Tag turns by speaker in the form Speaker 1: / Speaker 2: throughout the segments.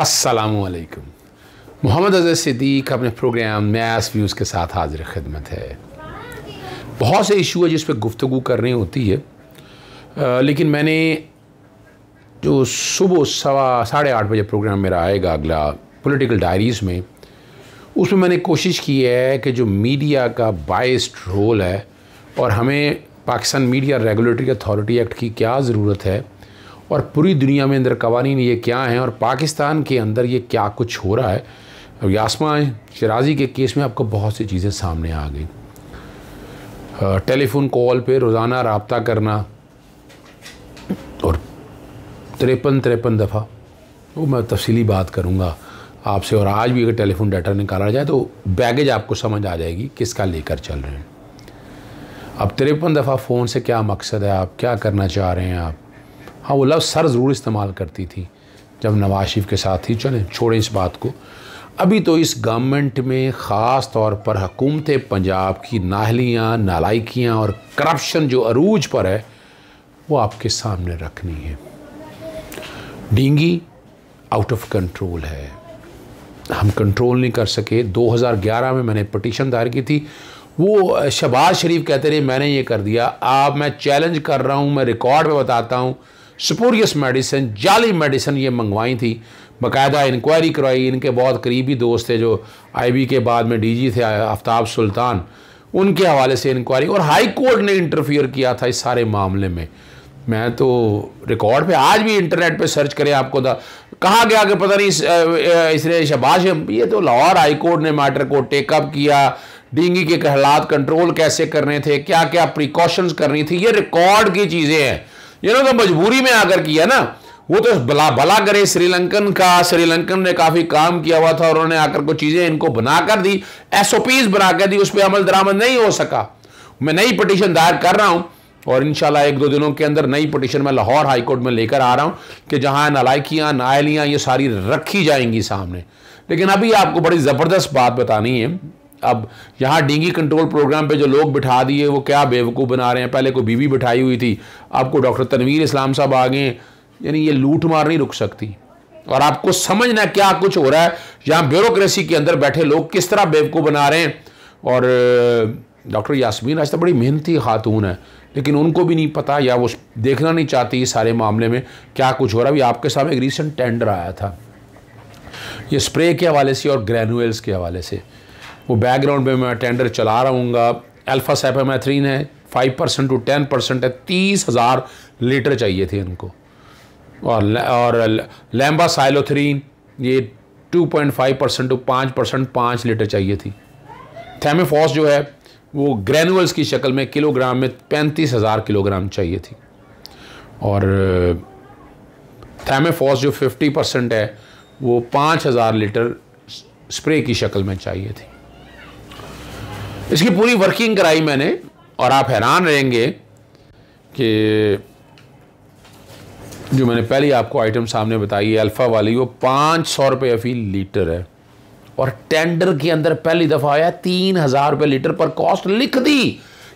Speaker 1: असलकम मोहम्मद अजहर सिद्दीक अपने programme mess views के साथ हाजिर खिदमत है बहुत से इशू है जिस पर गुफ्तु करनी होती है आ, लेकिन मैंने जो सुबह सवा साढ़े आठ बजे प्रोग्राम मेरा आएगा अगला पॉलिटिकल डायरीज़ में उसमें मैंने कोशिश की है कि जो मीडिया का बाइस्ड रोल है और हमें Pakistan media regulatory authority act की क्या ज़रूरत है और पूरी दुनिया में अंदर कवानीन ये क्या हैं और पाकिस्तान के अंदर ये क्या कुछ हो रहा है अब यासमा है शराजी के केस में आपको बहुत सी चीज़ें सामने आ गई टेलीफोन कॉल पे रोज़ाना रबता करना और तिरपन तिरपन दफ़ा वो मैं तफसली बात करूँगा आपसे और आज भी अगर टेलीफोन डाटा निकाला जाए तो बैगेज आपको समझ आ जाएगी किसका लेकर चल रहे हैं अब तिरपन दफ़ा फ़ोन से क्या मकसद है आप क्या करना चाह रहे हैं आप हाँ वो लफ्ज़ सर ज़रूर इस्तेमाल करती थी जब नवाज शरीफ के साथ ही चलें छोड़ें इस बात को अभी तो इस गवर्नमेंट में ख़ास तौर पर हकूमत पंजाब की नाहलियाँ नालाइकियाँ और करप्शन जो अरूज पर है वो आपके सामने रखनी है डेंगी आउट ऑफ कंट्रोल है हम कंट्रोल नहीं कर सके 2011 में मैंने पटिशन दायर की थी वो शहबाज शरीफ कहते रहे मैंने ये कर दिया आप मैं चैलेंज कर रहा हूँ मैं रिकॉर्ड पे बताता हूँ स्पोरियस मेडिसिन जाली मेडिसिन ये मंगवाई थी बाकायदा इंक्वायरी करवाई इनके बहुत करीबी दोस्त थे जो आईबी के बाद में डीजी थे आफ्ताब सुल्तान उनके हवाले से इंक्वायरी और हाई कोर्ट ने इंटरफियर किया था इस सारे मामले में मैं तो रिकॉर्ड पे आज भी इंटरनेट पे सर्च करें आपको दा कहा गया कि पता नहीं इस, इसने शबाज ये तो लाहौर हाई कोर्ट ने मैटर को टेकअप किया डेंगी के हालात कंट्रोल कैसे करने थे क्या क्या प्रिकॉशंस करनी थी ये रिकॉर्ड की चीज़ें हैं ये ना तो मजबूरी में आकर किया ना वो तो भला भला करे श्रीलंकन का श्रीलंकन ने काफी काम किया हुआ था और उन्होंने आकर को चीजें इनको बनाकर दी एसओपीज बनाकर दी उस पर अमल दरामद नहीं हो सका मैं नई पटिशन दायर कर रहा हूं और शाह एक दो दिनों के अंदर नई पटिशन मैं लाहौर हाईकोर्ट में लेकर आ रहा हूं कि जहां नलायकियां नायलियां ये सारी रखी जाएंगी सामने लेकिन अभी आपको बड़ी ज़बरदस्त बात बतानी है अब यहाँ डेंगी कंट्रोल प्रोग्राम पे जो लोग बिठा दिए वो क्या बेवकूफ़ बना रहे हैं पहले को बीवी बिठाई हुई थी आपको डॉक्टर तनवीर इस्लाम साहब आ गए यानी ये लूट मार नहीं रुक सकती और आपको समझना क्या कुछ हो रहा है यहाँ ब्यूरोक्रेसी के अंदर बैठे लोग किस तरह बेवकूफ़ बना रहे हैं और डॉक्टर यासमीन आज तक तो बड़ी मेहनती खातून है लेकिन उनको भी नहीं पता या वो देखना नहीं चाहती सारे मामले में क्या कुछ हो रहा है अभी आपके सामने एक रिसेंट टेंडर आया था ये स्प्रे के हवाले से और ग्रैनुअल्स के हवाले से वो बैकग्राउंड में मैं टेंडर चला रहूँगा अल्फ़ा सेपामेथ्रीन है five percent to ten percent है तीस हज़ार लीटर चाहिए थे इनको और और लैम्बा साइलोथरीन ये two point five percent to पाँच परसेंट पाँच लीटर चाहिए थी थेमेफॉस जो है वो ग्रैनुअल्स की शक्ल में किलोग्राम में पैंतीस हज़ार किलोग्राम चाहिए थी और थैमेफॉस जो फिफ्टी परसेंट है वो पाँच हज़ार लीटर स्प्रे की शक्ल में चाहिए थी इसकी पूरी वर्किंग कराई मैंने और आप हैरान रहेंगे कि जो मैंने पहली आपको आइटम सामने बताई है अल्फ़ा वाली वो पाँच सौ रुपये फी लीटर है और टेंडर के अंदर पहली दफ़ा आया तीन हज़ार रुपये लीटर पर कॉस्ट लिख दी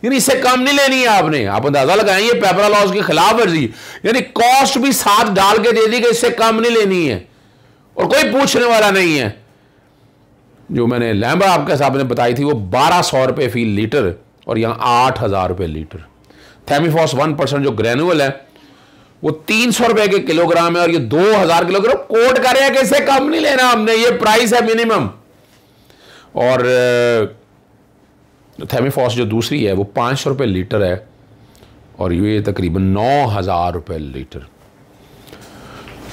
Speaker 1: यानी इससे कम नहीं लेनी है आपने आप अंदाज़ा लगाएं ये पेपरा लॉस के खिलाफ वर्जी यानी कॉस्ट भी साथ डाल के दे दी कि इससे कम नहीं लेनी है और कोई पूछने वाला नहीं है जो मैंने लैम्बा आपके साहब ने बताई थी वो बारह सौ रुपये फी लीटर और यहाँ आठ हज़ार रुपये लीटर थैमीफॉस वन परसेंट जो ग्रेनुअल है वो तीन सौ रुपए के किलोग्राम है और ये दो हजार किलोग्राम कोट करे कि इसे कम नहीं लेना हमने ये प्राइस है मिनिमम और थेमीफॉस जो दूसरी है वो पाँच सौ रुपये लीटर है और ये तकरीबन नौ हज़ार रुपये लीटर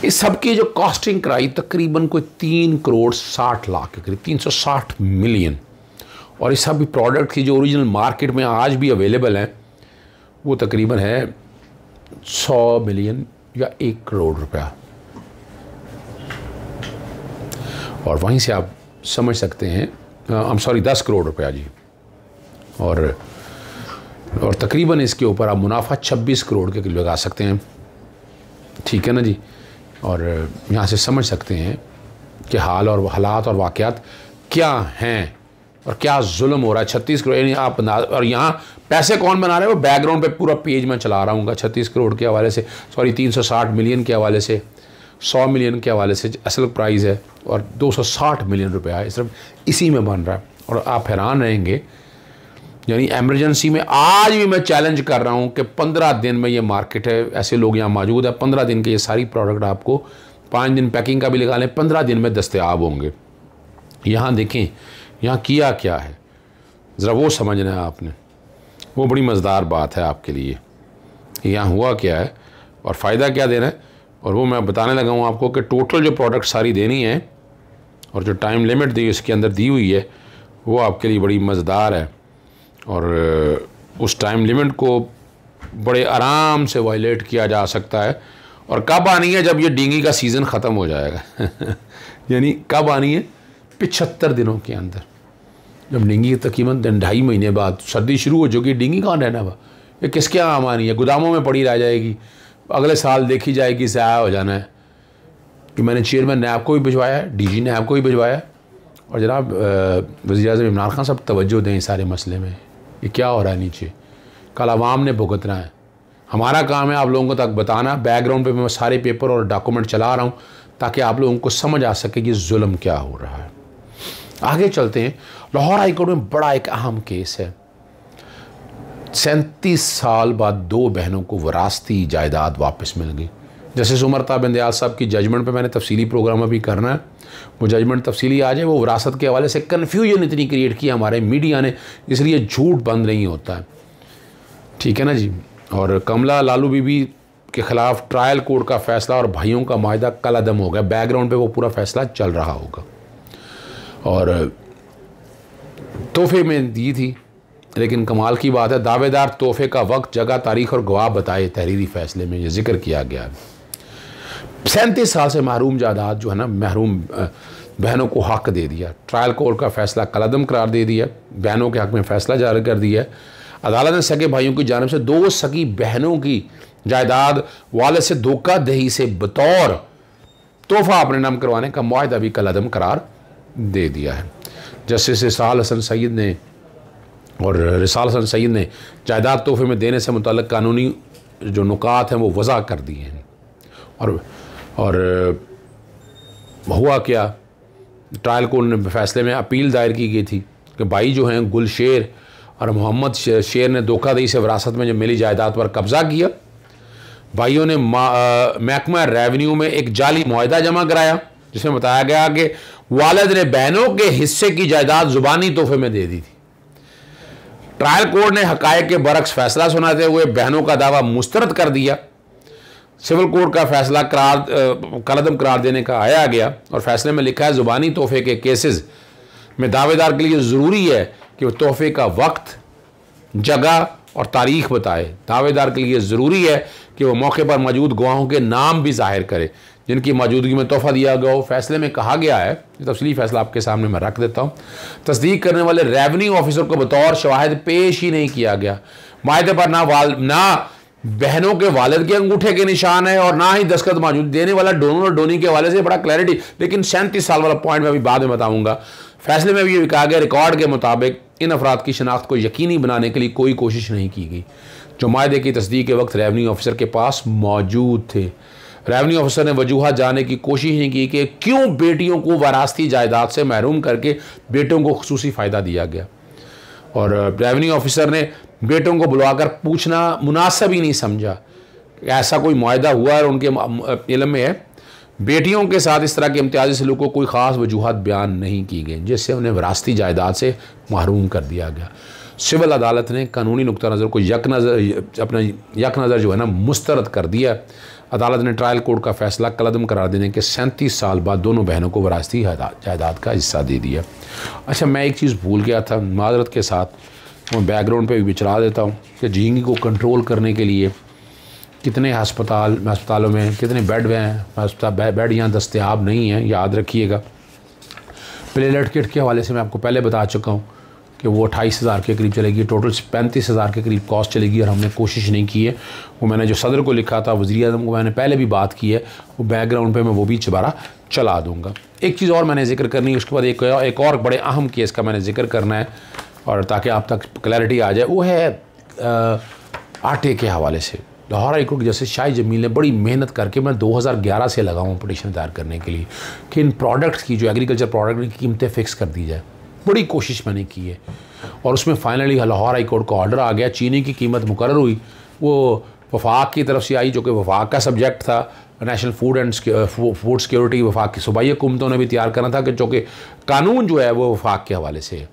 Speaker 1: इस सब की जो कॉस्टिंग कराई तकरीबन कोई तीन करोड़ साठ लाख के करीब तीन सौ साठ मिलियन और इस सब प्रोडक्ट की जो ओरिजिनल मार्केट में आज भी अवेलेबल हैं वो तकरीबन है सौ मिलियन या एक करोड़ रुपया और वहीं से आप समझ सकते हैं आई एम सॉरी दस करोड़ रुपया जी और और तकरीबन इसके ऊपर आप मुनाफा छब्बीस करोड़ के लगा सकते हैं ठीक है ना जी और यहाँ से समझ सकते हैं कि हाल और हालात और वाक़ात क्या हैं और क्या जुल्म हो रहा है छत्तीस करोड़ यानी आप और यहाँ पैसे कौन बना रहे हैं वो बैकग्राउंड पे पूरा पेज मैं चला रहा हूँ छत्तीस करोड़ के हवाले से सॉरी तीन सौ साठ मिलियन के हवाले से सौ मिलियन के हवाले से असल प्राइस है और दो सौ साठ मिलियन रुपया है सिर्फ इसी में बन रहा है और आप हैरान रहेंगे यानी एमरजेंसी में आज भी मैं चैलेंज कर रहा हूँ कि पंद्रह दिन में ये मार्केट है ऐसे लोग यहाँ मौजूद है पंद्रह दिन के ये सारी प्रोडक्ट आपको पाँच दिन पैकिंग का भी लगा लें पंद्रह दिन में दस्तियाब होंगे यहाँ देखें यहाँ किया क्या है ज़रा वो समझना है आपने वो बड़ी मज़ेदार बात है आपके लिए यहाँ हुआ क्या है और फ़ायदा क्या देना है और वो मैं बताने लगा हूँ आपको कि टोटल जो प्रोडक्ट सारी देनी है और जो टाइम लिमिट दी इसके अंदर दी हुई है वो आपके लिए बड़ी मज़ेदार है और उस टाइम लिमिट को बड़े आराम से वायलेट किया जा सकता है और कब आनी है जब ये डेंगी का सीज़न ख़त्म हो जाएगा यानी कब आनी है पिछहत्तर दिनों के अंदर जब डींगी तकरीबन ढाई महीने बाद सर्दी शुरू हो चुकी डेंगी कहाँ रहना हुआ ये किसके यहाँ आम आनी है गोदामों में पड़ी रह जाएगी अगले साल देखी जाएगी आया हो जाना है कि मैंने चेयरमैन ने आपको भी भिजवाया है डी ने आपको भी भिजवाया और जनाब वजी अजम इमरान खान साहब तवज्जो दें सारे मसले में ये क्या हो रहा है नीचे कल आवाम ने भुगतना है हमारा काम है आप लोगों को तक बताना बैकग्राउंड पे मैं सारे पेपर और डॉक्यूमेंट चला रहा हूँ ताकि आप लोगों को समझ आ सके कि जुल्म क्या हो रहा है आगे चलते हैं लाहौर हाईकोर्ट में बड़ा एक अहम केस है सैंतीस साल बाद दो बहनों को वरासती जायदाद वापस मिल गई जैसे उमर बंदयाल साहब की जजमेंट पे मैंने तफसीली प्रोग्राम अभी करना है वो जजमेंट तफसीली आ जाए वो विरासत के हवाले से कन्फ्यूजन इतनी क्रिएट की हमारे मीडिया ने इसलिए झूठ बंद नहीं होता है ठीक है ना जी और कमला लालू बीबी के ख़िलाफ़ ट्रायल कोर्ट का फैसला और भाइयों का माहा कल अदम हो गया बैकग्राउंड पे वो पूरा फैसला चल रहा होगा और तोहफे में दी थी लेकिन कमाल की बात है दावेदार तोहफे का वक्त जगह तारीख और गवाह बताए तहरीरी फैसले में ये जिक्र किया गया है सैंतीस साल से महरूम जायदाद जो है ना महरूम बहनों को हक दे दिया ट्रायल कोर्ट का फैसला कलदम करार दे दिया बहनों के हक में फैसला जारी कर दिया अदालत ने सगे भाइयों की जानब से दो सगी बहनों की जायदाद वाले से धोखादही से बतौर तोहफा अपने नाम करवाने का माहदा भी कलदम करार दे दिया है जस्टिस रिसाल हसन सईद ने और रिसाल हसन सईद ने जायदाद तोहफे में देने से मुतल कानूनी जो नुकात हैं वो वज़ा कर दिए हैं और और हुआ क्या ट्रायल कोर्ट फैसले में अपील दायर की गई थी कि भाई जो हैं गुल शेर और मोहम्मद शेर ने धोखाधड़ी से विरासत में जो मिली जायदाद पर कब्ज़ा किया भाइयों ने महकमा रेवेन्यू में एक जाली माहदा जमा कराया जिसमें बताया गया कि वालद ने बहनों के हिस्से की जायदाद ज़ुबानी तोहफे में दे दी थी ट्रायल कोर्ट ने हकायक के बरक्स फैसला सुनाते हुए बहनों का दावा मुस्तरद कर दिया सिविल कोर्ट का फैसला करार कलदम करार देने का आया गया और फैसले में लिखा है ज़ुबानी तोहफे के केसेस में दावेदार के लिए ज़रूरी है कि वह तोहफे का वक्त जगह और तारीख बताए दावेदार के लिए ज़रूरी है कि वह मौके पर मौजूद गवाहों के नाम भी जाहिर करे जिनकी मौजूदगी में तोहफा दिया गया हो फैसले में कहा गया है तफसली फैसला आपके सामने मैं रख देता हूँ तस्दीक करने वाले रेवन्यू ऑफिसर को बतौर शवाहद पेश ही नहीं किया गया माहे पर ना वाल ना बहनों के वालद के अंगूठे के निशान है और ना ही दस्खत मौजूद देने वाला डोनर और डोनी के वाले से बड़ा क्लैरिटी लेकिन सैंतीस साल वाला पॉइंट में अभी बाद में बताऊंगा फैसले में भी ये कहा गया रिकॉर्ड के मुताबिक इन अफराद की शनाख्त को यकीनी बनाने के लिए कोई कोशिश नहीं की गई जो माहे की तस्दीक के वक्त रेवन्यू ऑफिसर के पास मौजूद थे रेवन्यू ऑफिसर ने वजूहत जाने की कोशिश नहीं की कि क्यों बेटियों को वारास्ती जायदाद से महरूम करके बेटों को खसूसी फ़ायदा दिया गया और रेवेन्यू uh, ऑफिसर ने बेटों को बुलवाकर पूछना मुनासिब ही नहीं समझा ऐसा कोई माहा हुआ है उनके uh, इलम में है बेटियों के साथ इस तरह के इम्तियाजी सलूक को कोई ख़ास वजूहत बयान नहीं की गई जिससे उन्हें विरासती जायदाद से महरूम कर दिया गया सिविल अदालत ने कानूनी नुक़ नज़र को यक नज़र अपना यक नज़र जो है ना मुस्तरद कर दिया अदालत ने ट्रायल कोर्ट का फैसला कलदम करार देने के सैंतीस साल बाद दोनों बहनों को वरासती जायदाद का हिस्सा दे दिया अच्छा मैं एक चीज़ भूल गया था माजरत के साथ मैं बैकग्राउंड पे भी बिचरा देता हूँ कि जींगी को कंट्रोल करने के लिए कितने हस्पताल अस्पतालों में कितने बेड हैं अस्पताल बेड यहाँ दस्तियाब नहीं हैं याद रखिएगा प्लेलेट किट के हवाले से मैं आपको पहले बता चुका हूँ कि वो अट्ठाईस हज़ार के करीब चलेगी टोटल पैंतीस हज़ार के करीब कॉस्ट चलेगी और हमने कोशिश नहीं की है वो मैंने जो सदर को लिखा था वजी अजम को मैंने पहले भी बात की है वो बैकग्राउंड पे मैं वो भी चबारा चला दूँगा एक चीज़ और मैंने जिक्र करनी है उसके बाद एक एक और बड़े अहम केस का मैंने जिक्र करना है और ताकि आप तक क्लैरिटी आ जाए वो है आ, आटे के हवाले से लाहौर हाईकोर्ट जैसे शाही जमील ने बड़ी मेहनत करके मैं 2011 से लगा हूँ पटिशन दायर करने के लिए कि इन प्रोडक्ट्स की जो एग्रीकल्चर प्रोडक्ट की कीमतें फ़िक्स कर दी जाए बड़ी कोशिश मैंने की है और उसमें फाइनली लाहौर हाई कोर्ट का ऑर्डर आ गया चीनी की कीमत मुकर हुई वो वफाक की तरफ से आई जो कि वफाक का सब्जेक्ट था national food and food security वफाक की सूबाई हुकूमतों ने भी तैयार करना था कि जो कि कानून जो है वो वफाक के हवाले से है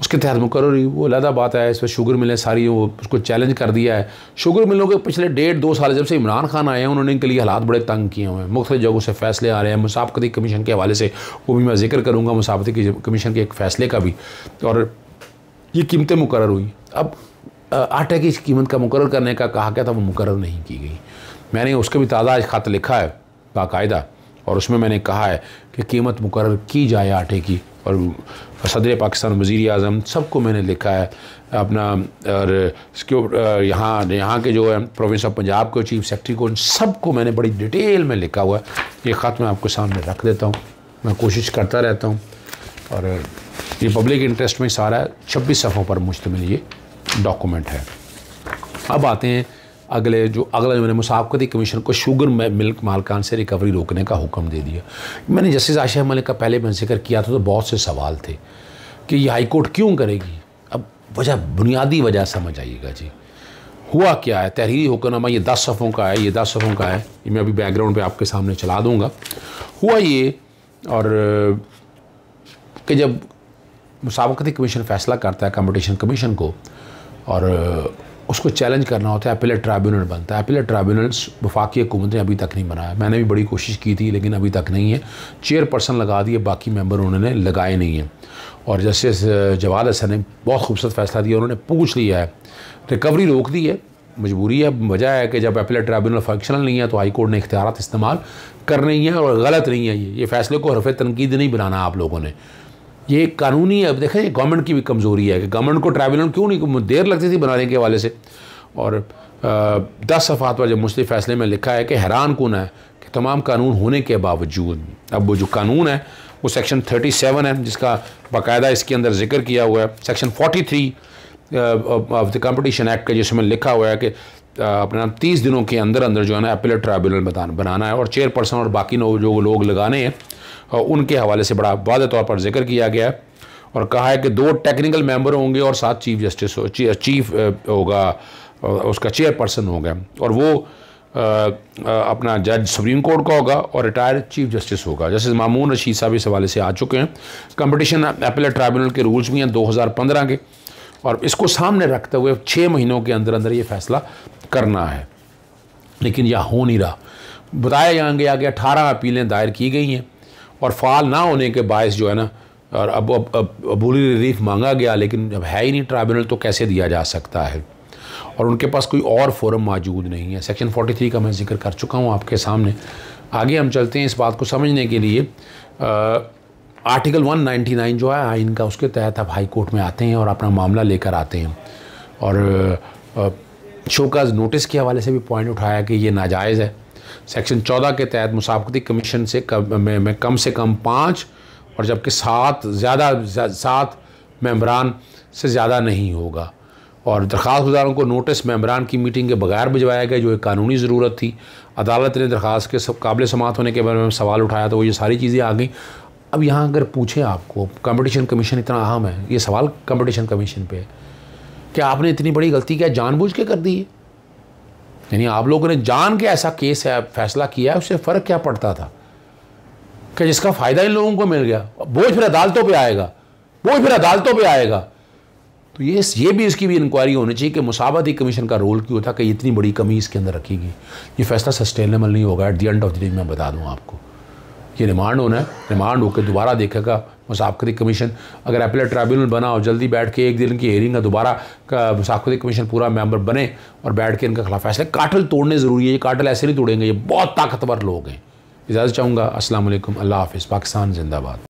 Speaker 1: उसके तहत मुकर हुई वो अलहदा बात है इस पर शुगर मिलें सारी वो उसको चैलेंज कर दिया है शुगर मिलों के पिछले डेढ़ दो साल जब से इमरान खान आए हैं उन्होंने इनके लिए हालात बड़े तंग किए हुए हैं मुख्त जगहों से फैसले आ रहे हैं मुसाफती कमीशन के हवाले से वो भी मैं जिक्र करूँगा मुसाफती कमीशन के एक फ़ैसले का भी और ये कीमतें मुकर हुई अब आटे की कीमत का मुकर करने का कहा गया था वो मुकर नहीं की गई मैंने उसका भी ताज़ा आज खत लिखा है बाकायदा और उसमें मैंने कहा है कि कीमत मुकर की जाए आटे की और सदर पाकिस्तान वज़ी अजम सब को मैंने लिखा है अपना और यहाँ यहाँ के जो है प्रोविंस ऑफ पंजाब के चीफ सेक्रेटरी को उन सबको मैंने बड़ी डिटेल में लिखा हुआ है ये ख़त मैं आपके सामने रख देता हूँ मैं कोशिश करता रहता हूँ और ये पब्लिक इंटरेस्ट में सारा छब्बीस सफ़ों पर मुश्तमिल ये डॉक्यूमेंट है अब आते हैं अगले जो अगला जो मैंने मुसाफती कमीशन को शुगर मिल्क मालकान से रिकवरी रोकने का हुक्म दे दिया मैंने जस्टिस आशा मलिक का पहले मैंने जिक्र किया था तो बहुत से सवाल थे कि ये हाईकोर्ट क्यों करेगी अब वजह बुनियादी वजह समझ आइएगा जी हुआ क्या है तहरीरी हुक्मनामा ये दस सफ़ों का है ये दस सफ़ों का है ये मैं अभी बैकग्राउंड पे आपके सामने चला दूंगा हुआ ये और कि जब मुसावकती कमीशन फैसला करता है कंपटीशन कमीशन को और उसको चैलेंज करना होता है अपीलेट ट्राइब्यूनल बनता है अपीलेट ट्राइब्यूनल्स वफाकी हुकूमत ने अभी तक नहीं बनाया मैंने भी बड़ी कोशिश की थी लेकिन अभी तक नहीं है चेयरपर्सन लगा दिए बाकी मेंबर उन्होंने लगाए नहीं हैं और जस्टिस जवाद हसन ने बहुत खूबसूरत फैसला दिया उन्होंने पूछ लिया है रिकवरी रोक दी है मजबूरी है वजह है कि जब अपीलेट ट्राइब्यूनल फंक्शनल नहीं है तो हाई कोर्ट ने इख्तियार इस्तेमाल कर रही हैं और गलत नहीं है ये ये फैसले को हरफ तनकीद नहीं बनाना आप लोगों ने ये कानूनी अब देखें गवर्नमेंट की भी कमज़ोरी है कि गवर्नमेंट को ट्राइब्यूनल क्यों नहीं देर लगती थी बनाने के हवाले से और आ, दस सफ़ात पर जब मुस्लिम फैसले में लिखा है कि हैरान कौन है कि तमाम कानून होने के बावजूद अब वो जो कानून है वो सेक्शन 37 है जिसका बाकायदा इसके अंदर जिक्र किया हुआ है section 43 of the competition act का जिसमें लिखा हुआ है कि अपना तीस दिनों के अंदर अंदर जो है ना अपिलेट ट्राइब्यूनल बनाना है और चेयरपर्सन और बाकी जो लोग लगाने हैं और उनके हवाले से बड़ा वाद तौर पर जिक्र किया गया है और कहा है कि दो टेक्निकल मेंबर होंगे और साथ चीफ जस्टिस हो चीफ होगा उसका चेयरपर्सन होगा और वो आ, आ, अपना जज सुप्रीम कोर्ट का होगा और रिटायर्ड चीफ जस्टिस होगा जस्टिस मामून रशीद साहब इस हवाले से आ चुके हैं कंपटीशन अपीलेट ट्राइब्यूनल के रूल्स भी हैं 2015 के और इसको सामने रखते हुए छः महीनों के अंदर अंदर ये फैसला करना है लेकिन यह हो नहीं रहा बताया जाएंगे गया अठारह अपीलें दायर की गई हैं और फाल ना होने के बायस जो है ना और अब अब अबूली रिलीफ मांगा गया लेकिन जब है ही नहीं ट्राइब्यूनल तो कैसे दिया जा सकता है और उनके पास कोई और फोरम मौजूद नहीं है सेक्शन 43 का मैं जिक्र कर चुका हूँ आपके सामने आगे हम चलते हैं इस बात को समझने के लिए आ, आर्टिकल 199 जो है आइन का उसके तहत आप हाई कोर्ट में आते हैं और अपना मामला लेकर आते हैं और शोकाज नोटिस के हवाले से भी पॉइंट उठाया कि ये नाजायज़ है सेक्शन चौदह के तहत मुसाफती कमीशन से कम में, में कम से कम पाँच और जबकि सात ज़्यादा सात मम्बरान से ज़्यादा नहीं होगा और दरख्वास्त गुजारों को नोटिस मम्बरान की मीटिंग के बगैर भिजवाया गया जो एक कानूनी ज़रूरत थी अदालत ने दरख्वास के सब काबिल समात होने के बारे में सवाल उठाया तो वो ये सारी चीज़ें आ गई अब यहाँ अगर पूछें आपको कंपटीशन कमीशन इतना अहम है ये सवाल कंपटीशन कमीशन पे है क्या आपने इतनी बड़ी गलती क्या जानबूझ के कर दी है यानी आप लोगों ने जान के ऐसा केस है फैसला किया है उससे फ़र्क क्या पड़ता था कि जिसका फ़ायदा इन लोगों को मिल गया बोझ फिर अदालतों पर आएगा बोझ फिर अदालतों पर आएगा तो ये ये भी इसकी भी इंक्वायरी होनी चाहिए कि मुसावती कमीशन का रोल क्यों था कि इतनी बड़ी कमी इसके अंदर रखी गई ये फैसला सस्टेनेबल नहीं होगा at the end of the day मैं बता दूँ आपको ये रिमांड होना है रिमांड होकर दोबारा देखेगा मुसाफरी कमीशन अगर अपीलेट ट्राइब्यूनल बना और जल्दी बैठ के एक दिन की हेयरिंग का दोबारा मुसाफरी कमीशन पूरा मेंबर बने और बैठ के इनका खिलाफ फैसला काटल तोड़ने ज़रूरी है ये काटल ऐसे नहीं तोड़ेंगे ये बहुत ताकतवर लोग हैं इजाज़त चाहूँगा असलम अल्लाह हाफिज़ पाकिस्तान जिंदाबाद